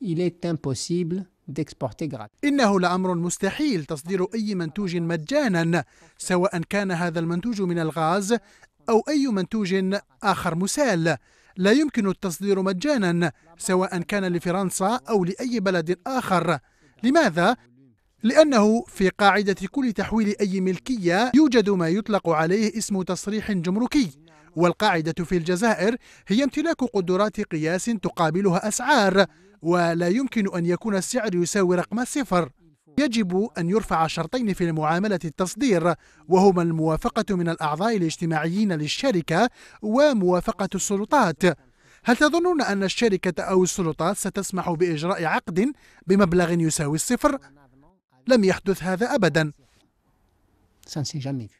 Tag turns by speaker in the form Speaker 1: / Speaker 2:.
Speaker 1: il est impossible d'exporter
Speaker 2: إنه لأمر مستحيل تصدير أي منتوج مجانا سواء كان هذا المنتوج من الغاز أو أي منتوج آخر مسال لا يمكن التصدير مجانا سواء كان لفرنسا أو لأي بلد آخر لماذا؟ لأنه في قاعدة كل تحويل أي ملكية يوجد ما يطلق عليه اسم تصريح جمركي والقاعدة في الجزائر هي امتلاك قدرات قياس تقابلها أسعار ولا يمكن أن يكون السعر يساوي رقم صفر يجب أن يرفع شرطين في المعاملة التصدير وهما الموافقة من الأعضاء الاجتماعيين للشركة وموافقة السلطات هل تظنون أن الشركة أو السلطات ستسمح بإجراء عقد بمبلغ يساوي الصفر؟ لم يحدث هذا
Speaker 3: أبدا